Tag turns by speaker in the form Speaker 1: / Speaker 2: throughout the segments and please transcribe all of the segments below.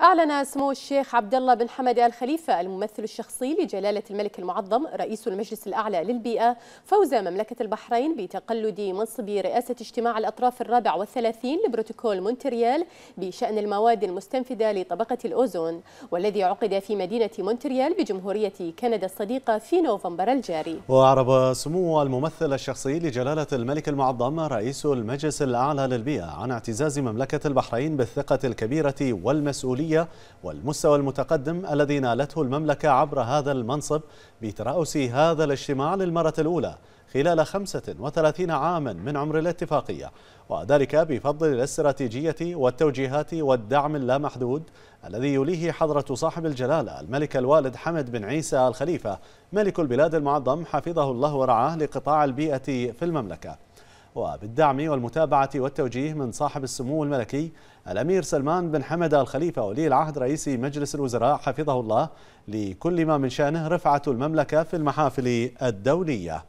Speaker 1: أعلن سمو الشيخ عبد الله بن حمد آل خليفة الممثل الشخصي لجلالة الملك المعظم رئيس المجلس الأعلى للبيئة فوز مملكة البحرين بتقلد منصب رئاسة اجتماع الأطراف الرابع والثلاثين لبروتوكول مونتريال بشأن المواد المستنفذة لطبقة الأوزون والذي عقد في مدينة مونتريال بجمهورية كندا الصديقة في نوفمبر الجاري
Speaker 2: وأعرب سمو الممثل الشخصي لجلالة الملك المعظم رئيس المجلس الأعلى للبيئة عن اعتزاز مملكة البحرين بالثقة الكبيرة والمسؤولية العالمية والمستوى المتقدم الذي نالته المملكة عبر هذا المنصب بترأس هذا الاجتماع للمرة الأولى خلال 35 عاما من عمر الاتفاقية وذلك بفضل الاستراتيجية والتوجيهات والدعم اللامحدود الذي يليه حضرة صاحب الجلالة الملك الوالد حمد بن عيسى الخليفة ملك البلاد المعظم حفظه الله ورعاه لقطاع البيئة في المملكة وبالدعم والمتابعة والتوجيه من صاحب السمو الملكي الأمير سلمان بن حمد الخليفة ولي العهد رئيس مجلس الوزراء حفظه الله لكل ما من شأنه رفعة المملكة في المحافل الدولية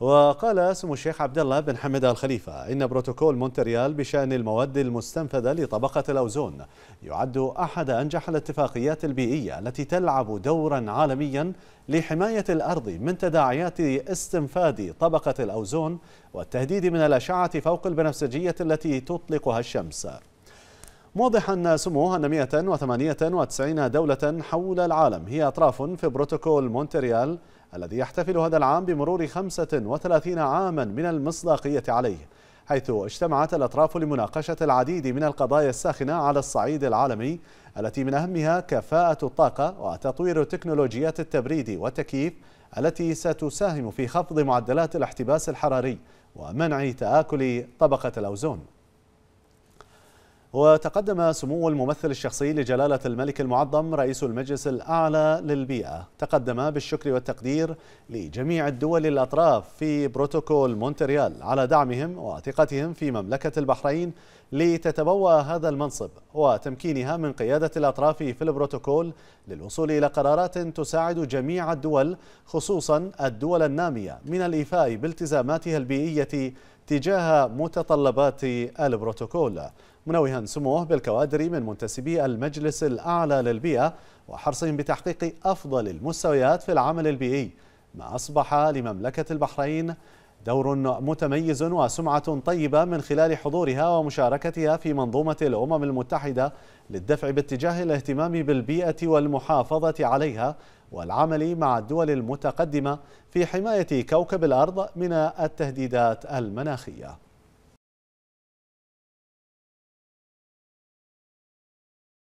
Speaker 2: وقال اسم الشيخ عبد الله بن حمد الخليفة إن بروتوكول مونتريال بشأن المواد المستنفذة لطبقة الأوزون يعد أحد أنجح الاتفاقيات البيئية التي تلعب دورا عالميا لحماية الأرض من تداعيات استنفاد طبقة الأوزون والتهديد من الأشعة فوق البنفسجية التي تطلقها الشمس موضحا سموه أن 198 دولة حول العالم هي أطراف في بروتوكول مونتريال الذي يحتفل هذا العام بمرور 35 عاما من المصداقية عليه حيث اجتمعت الأطراف لمناقشة العديد من القضايا الساخنة على الصعيد العالمي التي من أهمها كفاءة الطاقة وتطوير تكنولوجيات التبريد والتكييف التي ستساهم في خفض معدلات الاحتباس الحراري ومنع تآكل طبقة الأوزون وتقدم سمو الممثل الشخصي لجلالة الملك المعظم رئيس المجلس الأعلى للبيئة تقدم بالشكر والتقدير لجميع الدول الأطراف في بروتوكول مونتريال على دعمهم وثقتهم في مملكة البحرين لتتبوى هذا المنصب وتمكينها من قيادة الأطراف في البروتوكول للوصول إلى قرارات تساعد جميع الدول خصوصا الدول النامية من الإيفاء بالتزاماتها البيئية تجاه متطلبات البروتوكول منوها سموه بالكوادر من منتسبي المجلس الأعلى للبيئة وحرصهم بتحقيق أفضل المستويات في العمل البيئي ما أصبح لمملكة البحرين دور متميز وسمعة طيبة من خلال حضورها ومشاركتها في منظومة الأمم المتحدة للدفع باتجاه الاهتمام بالبيئة والمحافظة عليها والعمل مع الدول المتقدمة في حماية كوكب الأرض من التهديدات المناخية